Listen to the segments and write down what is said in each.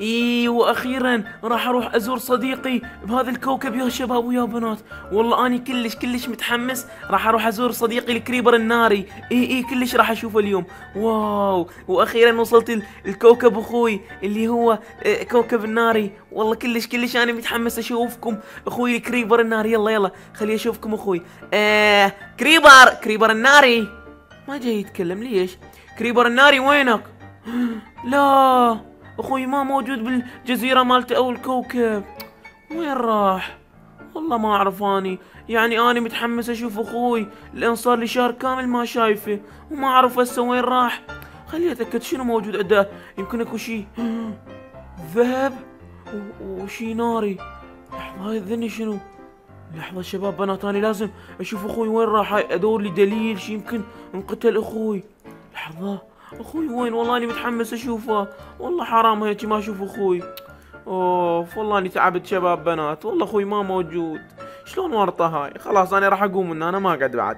اي واخيرا راح اروح ازور صديقي بهذا الكوكب يا شباب ويا بنات والله اني كلش كلش متحمس راح اروح ازور صديقي الكريبر الناري اي اي كلش راح اشوفه اليوم واو واخيرا وصلت الكوكب اخوي اللي هو آه، كوكب الناري والله كلش كلش انا متحمس اشوفكم اخوي الكريبر الناري يلا يلا خلي اشوفكم اخوي آه كريبر كريبر الناري ما جاي يتكلم ليش كريبر الناري وينك لا اخوي ما موجود بالجزيرة مالته او الكوكب وين راح والله ما اعرف اني يعني اني متحمس اشوف اخوي لان صار لي شهر كامل ما شايفه وما اعرف هسه وين راح خليني اتاكد شنو موجود عنده يمكن اكو شيء ذهب وشي ناري لحظة هاي الذني شنو لحظة شباب بنات انا لازم اشوف اخوي وين راح ادور لي دليل شي يمكن انقتل اخوي لحظة اخوي وين والله اني متحمس اشوفه والله حرام هيك ما اشوف اخوي اوف والله اني تعبت شباب بنات والله اخوي ما موجود شلون ورطه هاي خلاص انا راح اقوم انا ما اقعد بعد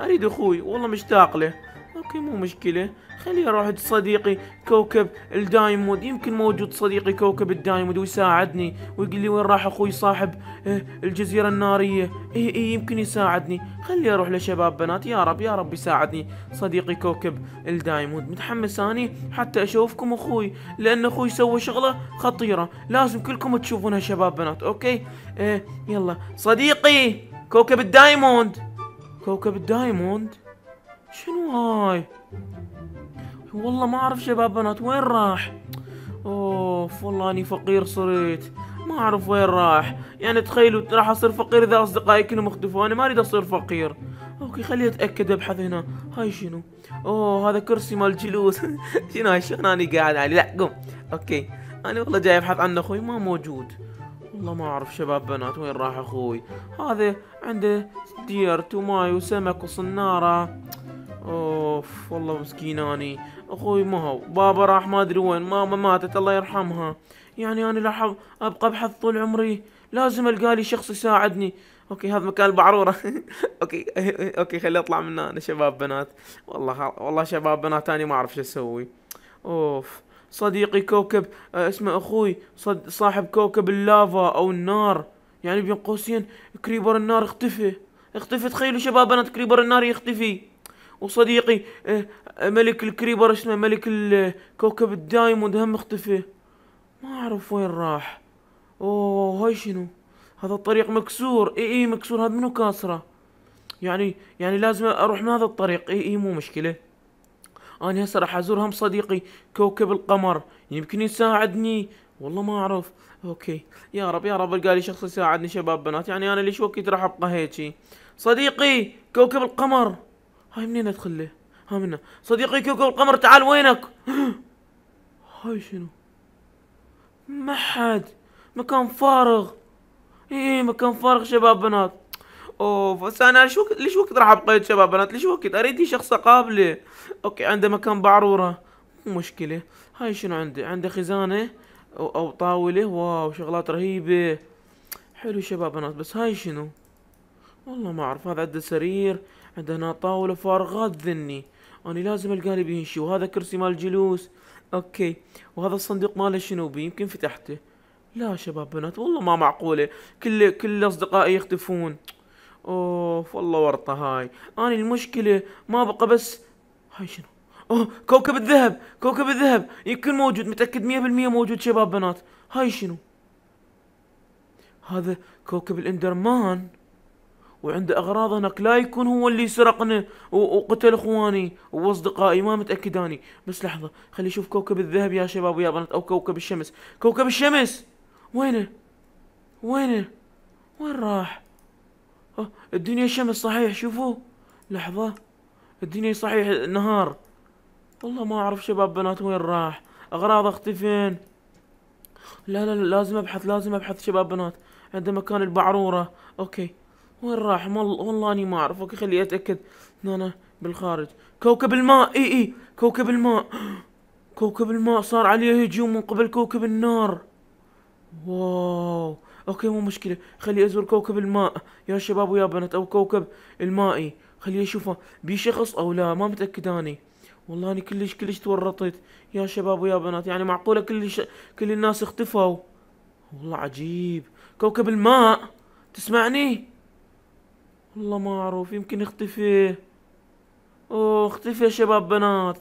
اريد اخوي والله مشتاق له اوكي مو مشكله خليني اروح عند صديقي كوكب الدايمود يمكن موجود صديقي كوكب الدايمود ويساعدني ويقول لي وين راح اخوي صاحب آه، الجزيرة النارية اي اي يمكن يساعدني خليني اروح لشباب بنات يا رب يا رب يساعدني صديقي كوكب الدايمود متحمس اني حتى اشوفكم اخوي لان اخوي سوى شغلة خطيرة لازم كلكم تشوفونها شباب بنات اوكي إيه يلا صديقي كوكب الدايموند كوكب الدايموند شنو هاي والله ما اعرف شباب بنات وين راح اوف والله اني فقير صرت ما اعرف وين راح يعني تخيلوا راح اصير فقير اذا اصدقائي كلهم اختفوا انا ما اريد اصير فقير اوكي خليني اتاكد ابحث هنا هاي شنو اوه هذا كرسي مال جلوس شنو هاي شلون اني قاعد عليه لا قم اوكي انا والله جاي ابحث عن اخوي ما موجود والله ما اعرف شباب بنات وين راح اخوي هذا عنده ديرت وماي وسمك وصناره اوه اوف والله مسكين اني اخوي ما هو بابا راح ما ادري وين ماما ماتت الله يرحمها يعني انا راح ابقى ابحث طول عمري لازم القى لي شخص يساعدني اوكي هذا مكان البعروره اوكي اوكي خلي اطلع من هنا شباب بنات والله والله شباب بنات ثاني ما اعرف شو اسوي اوف صديقي كوكب آه، اسمه اخوي صد صاحب كوكب اللافا او النار يعني بين قوسين كريبر النار اختفى اختفى تخيلوا شباب بنات كريبر النار يختفي وصديقي آه، آه، ملك الكريبر اسمه ملك كوكب الدايموند هم اختفى ما اعرف وين راح اوه هاي شنو هذا الطريق مكسور اي اي مكسور هذا منو كاسره يعني يعني لازم اروح من هذا الطريق اي اي مو مشكله انا هسه راح ازور هم صديقي كوكب القمر يمكن يساعدني والله ما اعرف اوكي يا رب يا رب القى لي شخص يساعدني شباب بنات يعني انا ليش وقت راح ابقى هيجي صديقي كوكب القمر هاي منين ادخل له ها منا صديقي كوكو القمر تعال وينك هاي شنو ما حد مكان فارغ ايه مكان فارغ شباب بنات اوف بس انا شو ليش وقت راح ابقيت شباب بنات ليش وقت اريد لي شخص قابله اوكي عنده مكان بعروره مو مشكله هاي شنو عنده عنده خزانه او, أو طاوله واو شغلات رهيبه حلو شباب بنات بس هاي شنو والله ما اعرف هذا عنده سرير عندنا طاولة فارغات ذني أنا لازم ألقالي به شيء وهذا كرسي مال جلوس أوكي وهذا الصندوق مال الشنوبي يمكن فتحته لا شباب بنات والله ما معقولة كل كل أصدقائي يختفون أوف والله ورطة هاي أنا المشكلة ما بقى بس هاي شنو أوه كوكب الذهب كوكب الذهب يمكن موجود متأكد مية بالمية موجود شباب بنات هاي شنو هذا كوكب الاندرمان وعنده اغراض هناك لا يكون هو اللي سرقنا وقتل اخواني واصدقائي ما متاكد اني بس لحظه خلي اشوف كوكب الذهب يا شباب ويا بنات او كوكب الشمس كوكب الشمس وينه وينه وين راح أه، الدنيا شمس صحيح شوفوا لحظه الدنيا صحيح نهار والله ما اعرف شباب بنات وين راح اغراض اختفين لا لا, لا لازم ابحث لازم ابحث شباب بنات عند مكان البعروره اوكي وين راح والله اني ما اعرف اوكي خليني اتاكد ان انا بالخارج كوكب الماء اي اي كوكب الماء كوكب الماء صار عليه هجوم من قبل كوكب النار واو اوكي مو مشكله خلي ازور كوكب الماء يا شباب ويا بنات او كوكب المائي خلي اشوفه بي شخص او لا ما متاكد اني والله اني كلش كلش تورطت يا شباب ويا بنات يعني معقوله كل ش... كل الناس اختفوا والله عجيب كوكب الماء تسمعني والله ما اعرف يمكن يختفي اوه اختفى يا شباب بنات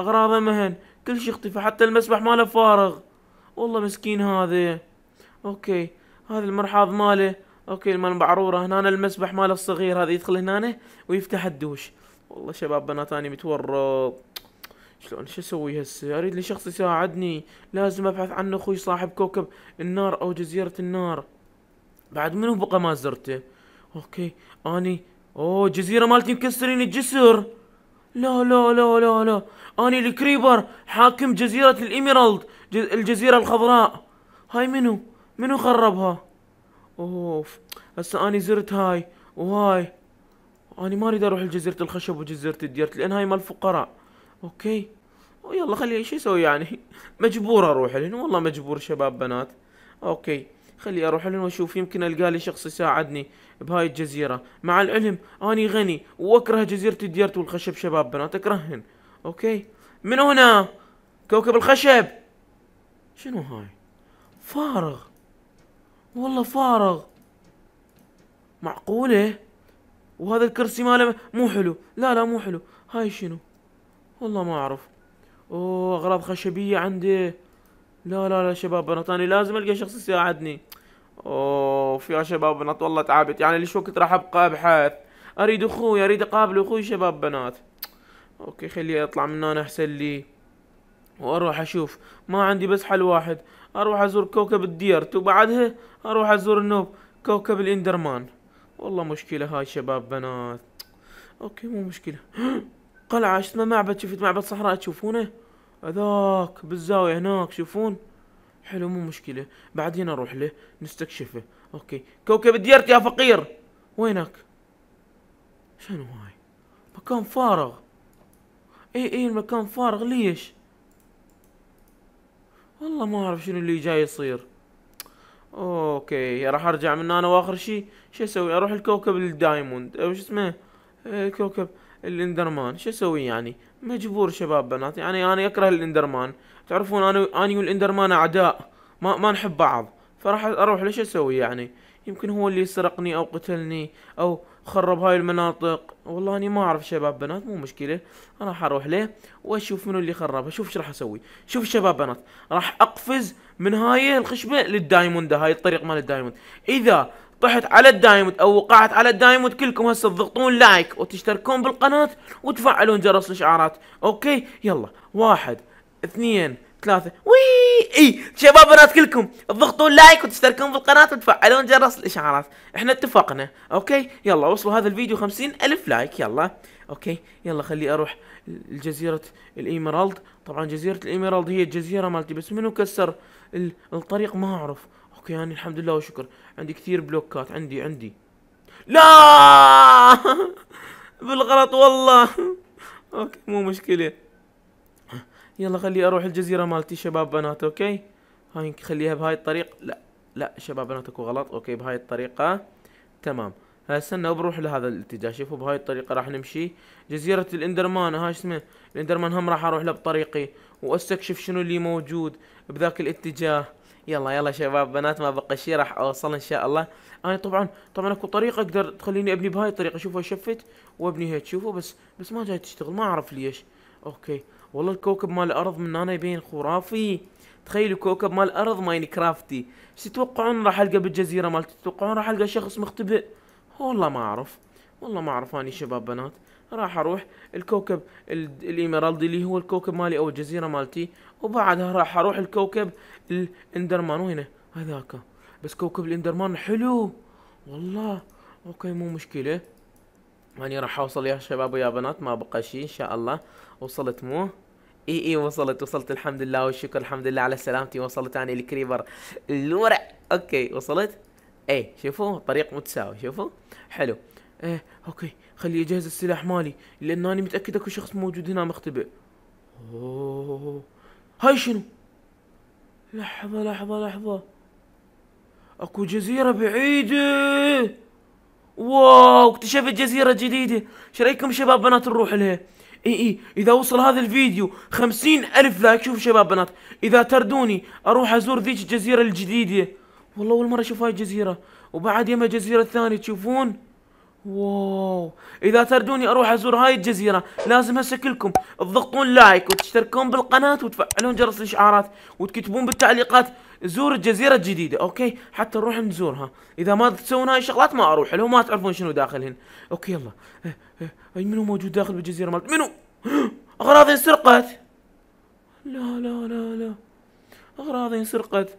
اغراضه مهن كل شي اختفى حتى المسبح ماله فارغ والله مسكين هذا اوكي هذا المرحاض ماله اوكي المال بعروره هنا المسبح ماله الصغير هذا يدخل هنا ويفتح الدوش والله شباب بنات اني متورط شلون شو اسوي هسه اريد لي شخص يساعدني لازم ابحث عن اخوي صاحب كوكب النار او جزيرة النار بعد منو بقى ما زرته اوكي اني اوه جزيرة مالتي مكسرين الجسر لا لا لا لا لا اني الكريبر حاكم جزيره الاميرالد الجزيره الخضراء هاي منو منو خربها اوف هسه اني زرت هاي وهاي اني ما اريد اروح لجزيره الخشب وجزيره الديرت لان هاي مال الفقراء اوكي ويلا خلي شو اسوي يعني مجبور اروح لهن والله مجبور شباب بنات اوكي خلي اروح لهن واشوف يمكن القى لي شخص يساعدني بهاي الجزيرة مع العلم أني غني وأكره جزيرة الديرت والخشب شباب بنات أكرهن أوكي من هنا كوكب الخشب شنو هاي فارغ والله فارغ معقولة وهذا الكرسي ماله مو حلو لا لا مو حلو هاي شنو والله ما أعرف أوه أغراض خشبية عندي لا لا لا شباب بنات أنا لازم ألقى شخص يساعدني اوف يا شباب بنات والله تعبت يعني ليش وقت راح ابقى ابحث اريد اخوي اريد اقابل اخوي شباب بنات اوكي خليه اطلع من هنا احسن لي واروح اشوف ما عندي بس حل واحد اروح ازور كوكب الديرت وبعدها اروح ازور النوب كوكب الاندرمان والله مشكلة هاي شباب بنات اوكي مو مشكلة قلعة اسمها معبد شفت معبد صحراء تشوفونه هذاك بالزاوية هناك شوفون حلو مو مشكلة بعدين اروح له نستكشفه اوكي كوكب ديرت يا فقير وينك شنو هاي مكان فارغ اي اي المكان فارغ ليش والله ما اعرف شنو اللي جاي يصير اوكي راح ارجع من هنا واخر شيء شو اسوي اروح الكوكب الدايموند او شو اسمه كوكب الاندرمان شو اسوي يعني مجبور شباب بنات يعني انا اكره الاندرمان تعرفون انا اني والاندرمان اعداء ما ما نحب بعض فراح اروح ليش اسوي يعني يمكن هو اللي سرقني او قتلني او خرب هاي المناطق والله اني ما اعرف شباب بنات مو مشكله انا راح اروح له واشوف منو اللي خربها شوف ايش راح اسوي شوف شباب بنات راح اقفز من هاي الخشبه للدايموند هاي الطريق مال الدايموند اذا طحت على الدايموند او وقعت على الدايموند كلكم هسه تضغطون لايك وتشتركون بالقناة وتفعلون جرس الاشعارات اوكي يلا واحد اثنين ثلاثة وي اي شباب بنات كلكم تضغطون لايك وتشتركون بالقناة وتفعلون جرس الاشعارات احنا اتفقنا اوكي يلا وصلوا هذا الفيديو خمسين الف لايك يلا اوكي يلا خلي اروح لجزيرة الايميرالد طبعا جزيرة الايميرالد هي الجزيرة مالتي بس منو كسر الطريق ما اعرف اوكي يعني الحمد لله وشكر عندي كثير بلوكات عندي عندي لا بالغلط والله اوكي مو مشكلة يلا خلي اروح الجزيرة مالتي شباب بنات اوكي هاي خليها بهاي الطريق لا لا شباب بنات اكو غلط اوكي بهاي الطريقة تمام هسه بروح لهذا الاتجاه شوفوا بهاي الطريقة راح نمشي جزيرة الاندرمان هاي اسمه الاندرمان هم راح اروح له بطريقي واستكشف شنو اللي موجود بذاك الاتجاه يلا يلا شباب بنات ما بقى شيء راح اوصل ان شاء الله انا طبعا طبعا اكو طريقه اقدر تخليني ابني بهاي الطريقه شوفوا شفت وابني هيك شوفوا بس بس ما جاي تشتغل ما اعرف ليش اوكي والله الكوكب مال الارض من هنا يبين خرافي تخيلوا كوكب مال الارض ماين كرافتي ايش تتوقعون راح القى بالجزيره مالتي تتوقعون راح القى شخص مختبئ والله ما اعرف والله ما اعرف اني شباب بنات راح اروح الكوكب الايميرالدي اللي هو الكوكب مالي او الجزيره مالتي وبعدها راح اروح الكوكب الاندرمان وهنا هذاك بس كوكب الاندرمان حلو والله اوكي مو مشكله يعني راح اوصل يا شباب ويا بنات ما بقى شيء ان شاء الله وصلت مو اي اي وصلت وصلت الحمد لله والشكر الحمد لله على سلامتي وصلت انا الكريبر الورع اوكي وصلت اي شوفوا طريق متساوي شوفوا حلو ايه اوكي خلي اجهز السلاح مالي لأن أنا متأكد أكو شخص موجود هنا مختبئ أوه. هاي شنو لحظة لحظة لحظة اكو جزيرة بعيدة واو اكتشفت جزيرة جديدة ايش رايكم شباب بنات نروح لها اي اي اذا وصل هذا الفيديو خمسين الف لايك شوف شباب بنات اذا تردوني اروح ازور ذيك الجزيرة الجديدة والله اول مرة اشوف هاي الجزيرة وبعد يمها جزيرة ثانية تشوفون واو اذا تردوني اروح ازور هاي الجزيره لازم هسه كلكم تضغطون لايك وتشتركون بالقناه وتفعلون جرس الاشعارات وتكتبون بالتعليقات زور الجزيره الجديده اوكي حتى نروح نزورها اذا ما تسوون هاي الشغلات ما اروح لو ما تعرفون شنو داخلهن اوكي يلا أه، أه. اي منو موجود داخل بالجزيره مالت منو اغراضي انسرقت لا لا لا لا اغراضي انسرقت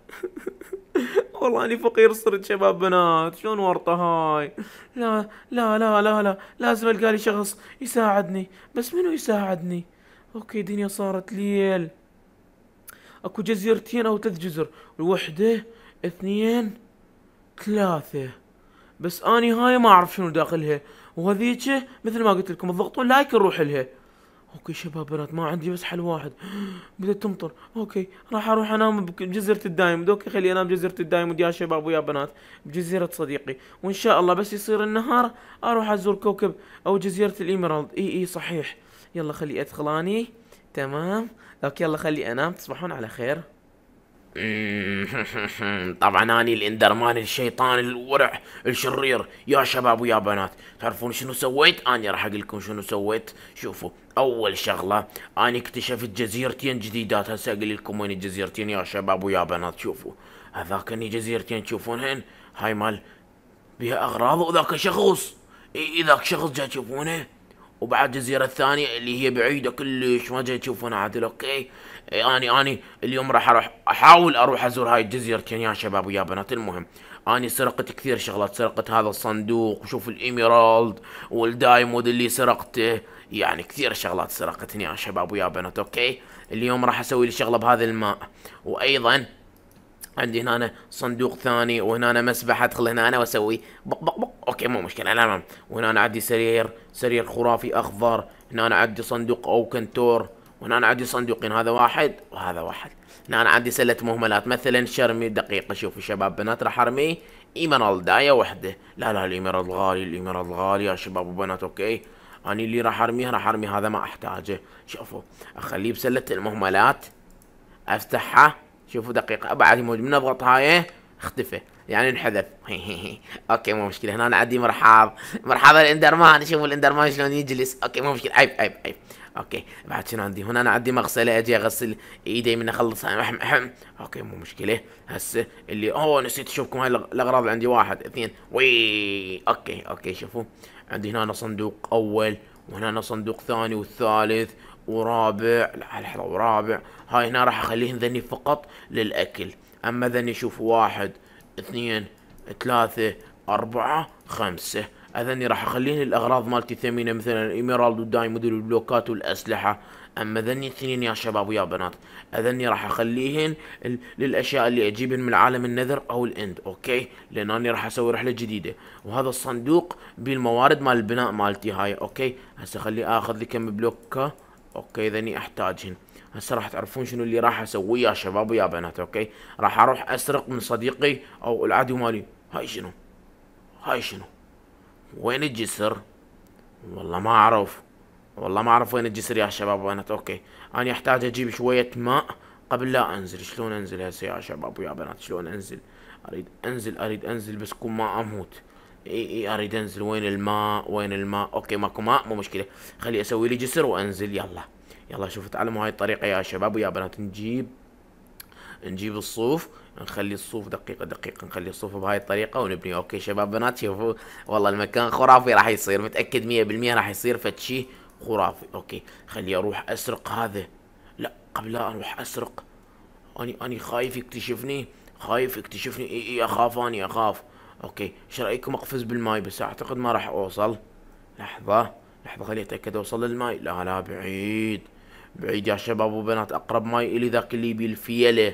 والله اني فقير صرت شباب بنات شلون ورطه هاي لا لا لا لا لا لازم القى لي شخص يساعدني بس منو يساعدني اوكي دنيا صارت ليل اكو جزيرتين او ثلاث جزر وحده اثنين ثلاثة بس اني هاي ما اعرف شنو داخلها وهذيك مثل ما قلت لكم الضغط لايك نروح لها اوكي شباب بنات ما عندي بس حل واحد بدات تمطر اوكي راح اروح انام بجزيرة الدايموند اوكي خلي انام بجزيرة الدايموند يا شباب ويا بنات بجزيرة صديقي وان شاء الله بس يصير النهار اروح ازور كوكب او جزيرة الايميرالد اي اي صحيح يلا خلي ادخل اني تمام اوكي يلا خلي انام تصبحون على خير طبعا اني الاندرمان الشيطان الورع الشرير يا شباب ويا بنات تعرفون شنو سويت اني راح اقول لكم شنو سويت شوفوا اول شغله انا اكتشفت جزيرتين جديدات هسه اقول لكم وين الجزيرتين يا شباب ويا بنات شوفوا هذاك اني جزيرتين تشوفونهن هاي مال بها اغراض وذاك شخص اي ذاك شخص جاي تشوفونه وبعد الجزيره الثانيه اللي هي بعيده كلش ما جاي تشوفونها عاد اوكي اني اني اليوم راح اروح احاول اروح ازور هاي الجزيرتين يا شباب ويا بنات المهم اني سرقت كثير شغلات سرقت هذا الصندوق وشوف الإيميرالد والدايمود اللي سرقته يعني كثير شغلات سرقتني يا شباب ويا بنات اوكي اليوم راح اسوي لي شغله بهذا الماء وايضا عندي هنا صندوق ثاني وهنا مسبح ادخل هنا انا واسوي بق بق بق اوكي مو مشكله لا المهم وهنا عندي سرير سرير خرافي اخضر هنا عندي صندوق او كنتور وهنا عندي صندوقين هذا واحد وهذا واحد هنا عندي سله مهملات مثلا شرمي دقيقه شوفوا شباب بنات راح ارمي ايمرالدايه وحده لا لا الايمرالد غالي الايمرالد غالي يا شباب وبنات اوكي انا اللي راح ارميه راح ارمي هذا ما احتاجه شوفوا اخليه بسله المهملات افتحها شوفوا دقيقة بعد موجود من اضغط هاي اختفى يعني انحذف اوكي مو مشكلة هنا عندي مرحاض مرحاض الاندرمان شوفوا الاندرمان شلون يجلس اوكي مو مشكلة عيب عيب عيب اوكي بعد شنو عندي هنا عندي مغسلة اجي اغسل ايدي من اخلص أحم أحم. اوكي مو مشكلة هسه اللي اوه نسيت اشوفكم هاي الاغراض عندي واحد اثنين وي اوكي اوكي شوفوا عندي هنا صندوق اول وهنا صندوق ثاني والثالث ورابع لا لحظة ورابع هاي هنا راح اخليهن ذني فقط للاكل اما ذني شوف واحد اثنين ثلاثة اربعة خمسة اذني راح اخليهن الاغراض مالتي ثمينة مثلا الايميرالد والدايموند والبلوكات والاسلحة اما ذني اثنين يا شباب ويا بنات اذني راح اخليهن للاشياء اللي اجيبهن من عالم النذر او الاند اوكي لان انا راح اسوي رحله جديده وهذا الصندوق بالموارد مال البناء مالتي هاي اوكي هسه خلي اخذ لي كم بلوكه اوكي ذني احتاجهن هسه راح تعرفون شنو اللي راح اسويه يا شباب ويا بنات اوكي راح اروح اسرق من صديقي او العدو مالي هاي شنو هاي شنو وين الجسر والله ما اعرف والله ما اعرف وين الجسر يا شباب وبنات اوكي انا احتاج اجيب شويه ماء قبل لا انزل شلون انزل هسه يا شباب ويا بنات شلون انزل اريد انزل اريد انزل بس كون ما اموت اي اي اريد انزل وين الماء وين الماء اوكي ماكو ماء مو مشكله خلي اسوي لي جسر وانزل يلا يلا شوفوا تعلموا هاي الطريقه يا شباب ويا بنات نجيب نجيب الصوف نخلي الصوف دقيقة دقيقة نخلي الصوف بهاي الطريقة ونبني اوكي شباب بنات شوفوا والله المكان خرافي راح يصير متأكد مية بالمية راح يصير فتشي خرافي اوكي خلي اروح اسرق هذا لا قبل لا اروح اسرق اني اني خايف يكتشفني خايف يكتشفني اي اي اخاف اني اخاف اوكي ايش رايكم اقفز بالماي بس اعتقد ما راح اوصل لحظه لحظه خليني اتاكد اوصل للماي لا لا بعيد بعيد يا شباب وبنات اقرب ماي الي ذاك اللي بالفيله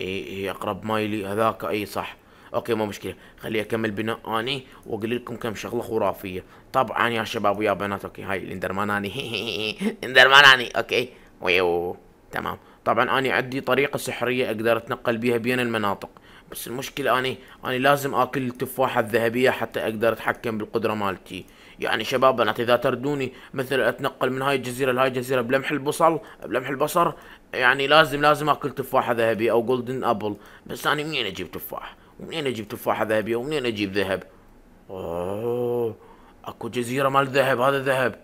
اي اي اقرب ماي لي هذاك اي صح اوكي مو مشكله خلي اكمل بناء اني واقول لكم كم شغله خرافيه طبعا يا شباب ويا بنات اوكي هاي الاندرمان اني الاندرمان ماناني اوكي ويو تمام طبعا اني عندي طريقه سحريه اقدر اتنقل بيها بين المناطق بس المشكلة اني اني لازم اكل التفاحة الذهبية حتى اقدر اتحكم بالقدرة مالتي يعني شباب بنات اذا تردوني مثل اتنقل من هاي الجزيرة لهاي الجزيرة بلمح البصل بلمح البصر يعني لازم لازم اكل تفاحة ذهبية او جولدن ابل بس اني منين اجيب تفاح ومنين اجيب تفاحة ذهبية ومنين اجيب ذهب اوه اكو جزيرة مال ذهب هذا ذهب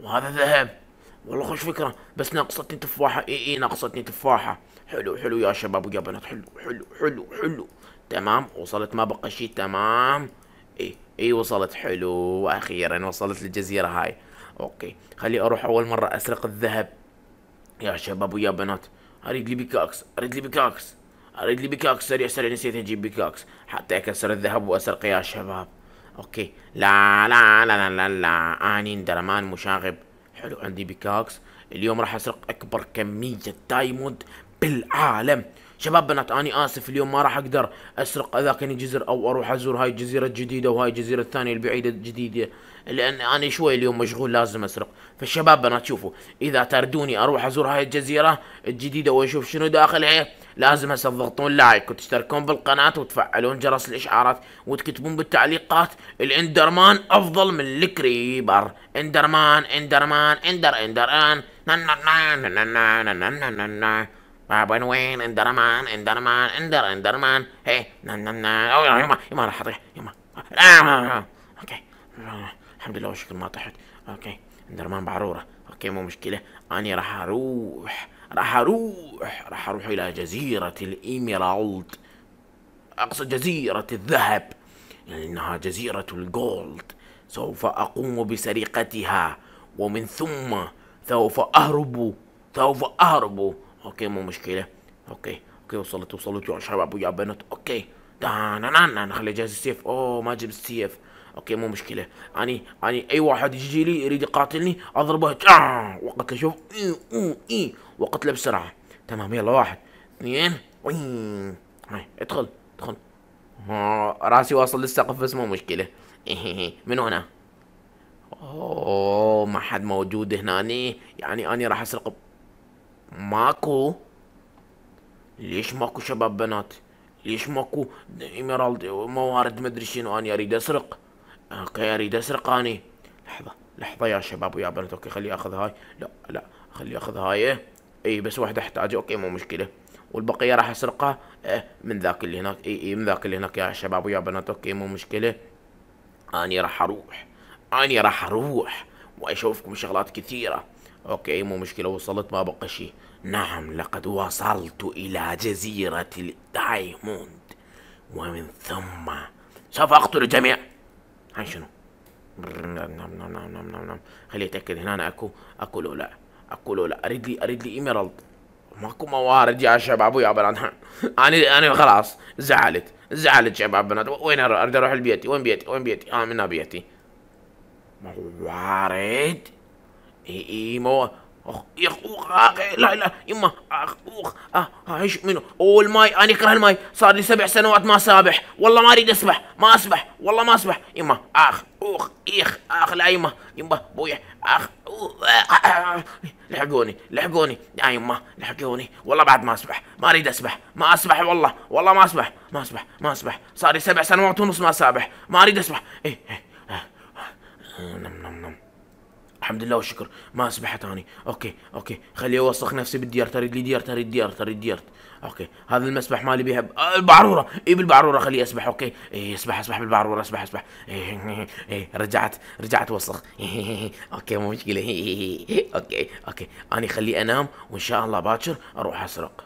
وهذا ذهب والله خوش فكره بس ناقصتني تفاحه اي اي ناقصتني تفاحه حلو حلو يا شباب ويا بنات حلو حلو حلو حلو تمام وصلت ما بقى شيء تمام اي اي وصلت حلو واخيرا وصلت للجزيره هاي اوكي خلي اروح اول مره اسرق الذهب يا شباب ويا بنات اريد لي بيكاكس اريد لي بيكاكس اريد لي بيكاكس سريع سريع نسيت اجيب بيكاكس حتى اكسر الذهب واسرقه يا شباب اوكي لا لا لا لا لا, لا. اني اندرمان مشاغب حلو عندي بيكاكس اليوم راح اسرق اكبر كميه دايموند بالعالم شباب بنات انا اسف اليوم ما راح اقدر اسرق ذاك الجزر او اروح ازور هاي الجزيره الجديده وهاي الجزيره الثانيه البعيده الجديده لان انا شوي اليوم مشغول لازم اسرق فالشباب بنات شوفوا اذا تردوني اروح ازور هاي الجزيره الجديده واشوف شنو داخلها لازم هسه تضغطون لايك وتشتركون بالقناة وتفعلون جرس الاشعارات وتكتبون بالتعليقات الاندرمان افضل من الكريبر اندرمان اندرمان اندر اندر ان وين وين اندرمان اندرمان اندر اندرمان هي يما يما راح اطيح يما آه، آه، آه. اوكي الحمد لله والشكر ما طحت اوكي اندرمان بعروره اوكي مو مشكله اني راح اروح راح اروح راح اروح الى جزيرة الايميرالد اقصد جزيرة الذهب لانها جزيرة الجولد سوف اقوم بسرقتها ومن ثم سوف اهرب سوف اهرب اوكي مو مشكلة اوكي اوكي وصلت وصلت يا شباب ويا بنات اوكي دانا نخلي جاهز السيف اوه ما جبت السيف اوكي مو مشكله اني اني اي واحد يجي لي يريد يقاتلني اضربه آه وقتله شوف اي اي, إي. وقتله بسرعه تمام يلا واحد اثنين هاي ادخل ادخل راسي واصل للسقف بس مو مشكله إيه، إيه، إيه، من هنا اوه ما حد موجود هنا يعني اني راح اسرق ماكو ليش ماكو شباب بنات ليش ماكو ايميرالد موارد مدري شنو اني اريد اسرق اوكي اريد اسرق اني لحظه لحظه يا شباب ويا بنات اوكي خلي اخذ هاي لا لا خلي اخذ هاي إيه؟ اي بس واحده احتاجها اوكي مو مشكله والبقيه راح اسرقها إيه، من ذاك اللي هناك اي اي من ذاك اللي هناك يا شباب ويا بنات اوكي مو مشكله اني راح اروح اني راح اروح واشوفكم شغلات كثيره اوكي مو مشكله وصلت ما بقى شيء نعم لقد وصلت الى جزيره الدايموند ومن ثم سوف اقتل الجميع هاي شنو نعم نعم نعم نعم نعم نعم, نعم. خليني اتاكد هنا أنا اكو اكو لو لا اكو لو لا اريد لي اريد لي ايميرالد ماكو موارد يا شباب ويا بنات انا انا خلاص زعلت زعلت شباب بنات وين اريد اروح لبيتي وين بيتي وين بيتي اه من بيتي موارد اي اي مو اخ يا اخوخ آه لا لا يما اخوخ آه ايش منه والماي انا اكره الماي صار لي سبع سنوات ما سابح والله ما اريد اسبح ما اسبح والله ما اسبح يما اخ اوخ اخ اخ لا يما يما بويا اخ لحقوني لحقوني يا يما لحقوني والله بعد ما اسبح ما اريد اسبح ما اسبح والله والله ما اسبح ما اسبح ما اسبح صار لي سبع سنوات ونص ما سابح ما اريد اسبح ايه ايه نم نم نم الحمد لله والشكر ما سبحت اني اوكي اوكي خلي اوسخ نفسي بالديرت تريد لي ديرت تريد ديرت تريد ديرت اوكي هذا المسبح مالي بيها البعروره اي بالبعروره خلي اسبح اوكي اي اسبح اسبح بالبعروره اسبح اسبح اي إيه،, إيه رجعت رجعت وسخ إيه، إيه، اوكي مو مشكله اوكي اوكي اني خلي انام وان شاء الله باكر اروح اسرق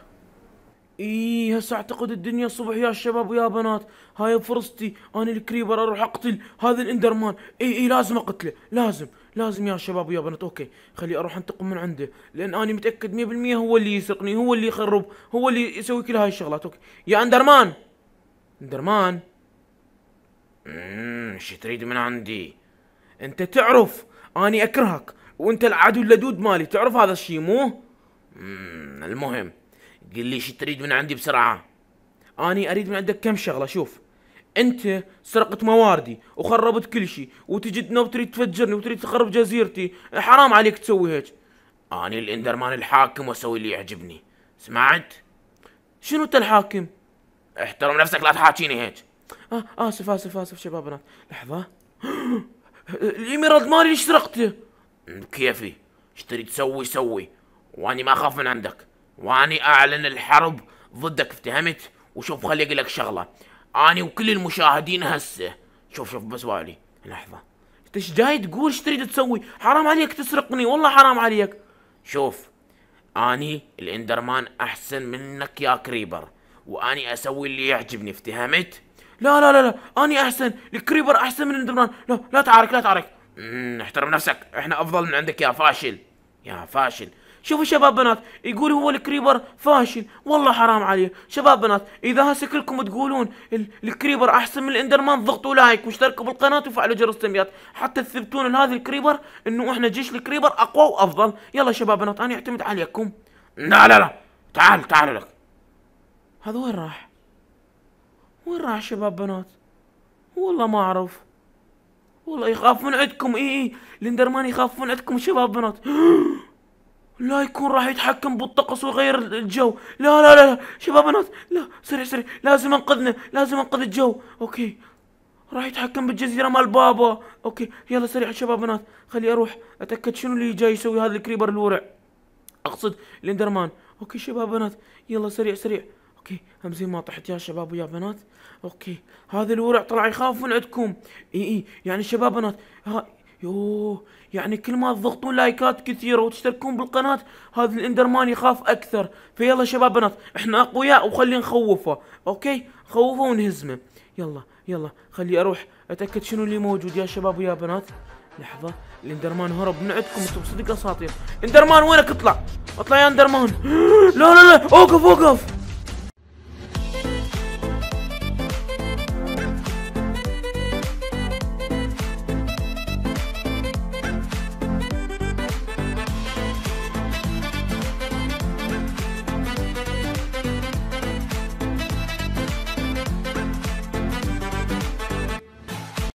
اي هسه اعتقد الدنيا صبح يا شباب ويا بنات هاي فرصتي انا الكريبر اروح اقتل هذا الاندرمان اي اي لازم اقتله لازم لازم يا شباب ويا بنات اوكي خلي اروح انتقم من عنده لان انا متاكد 100% هو اللي يسرقني هو اللي يخرب هو اللي يسوي كل هاي الشغلات اوكي يا اندرمان اندرمان اممم شو تريد من عندي انت تعرف اني اكرهك وانت العدو اللدود مالي تعرف هذا الشيء مو المهم قل لي شو تريد من عندي بسرعه اني اريد من عندك كم شغله شوف انت سرقت مواردي وخربت كل شيء وتجدنا وتريد تفجرني وتريد تخرب جزيرتي حرام عليك تسوي هيك اني الاندرمان الحاكم واسوي اللي يعجبني سمعت شنو انت الحاكم احترم نفسك لا تحاكيني هيك آه اسف اسف اسف شبابنا لحظه الايميرالد مالي ليش سرقته كيفي اشتري تسوي سوي واني ما اخاف من عندك واني اعلن الحرب ضدك افتهمت وشوف خلي اقول لك شغله اني وكل المشاهدين هسه شوف شوف بس والي لحظه انت ايش جاي تقول ايش تريد تسوي حرام عليك تسرقني والله حرام عليك شوف اني الاندرمان احسن منك يا كريبر واني اسوي اللي يعجبني افتهمت لا لا لا لا اني احسن الكريبر احسن من الاندرمان لا لا تعارك لا تعارك احترم نفسك احنا افضل من عندك يا فاشل يا فاشل شوفوا شباب بنات يقول هو الكريبر فاشل والله حرام عليه شباب بنات اذا هسه كلكم تقولون الكريبر احسن من الاندرمان ضغطوا لايك واشتركوا بالقناه وفعلوا جرس التنبيهات حتى تثبتون لهذا الكريبر انه احنا جيش الكريبر اقوى وافضل يلا شباب بنات انا اعتمد عليكم لا لا لا تعال تعال لك هذا وين راح وين راح شباب بنات والله ما اعرف والله يخاف من عندكم اي اي الاندرمان يخاف من عندكم شباب بنات لا يكون راح يتحكم بالطقس ويغير الجو لا لا لا, شباب ناس لا سريع سريع لازم انقذنا لازم انقذ الجو اوكي راح يتحكم بالجزيره مال بابا اوكي يلا سريع شباب بنات خلي اروح اتاكد شنو اللي جاي يسوي هذا الكريبر الورع اقصد الاندرمان اوكي شباب بنات يلا سريع سريع اوكي همزي ما طحت يا شباب ويا بنات اوكي هذا الورع طلع يخاف من عندكم اي اي يعني شباب بنات ها يوه يعني كل ما تضغطون لايكات كثيرة وتشتركون بالقناة هذا الاندرمان يخاف اكثر فيلا شباب بنات احنا اقوياء وخلي نخوفه اوكي خوفه ونهزمه يلا يلا خلي اروح اتاكد شنو اللي موجود يا شباب ويا بنات لحظة الاندرمان هرب من عندكم انتم صدق اساطير اندرمان وينك اطلع اطلع يا اندرمان لا لا لا اوقف اوقف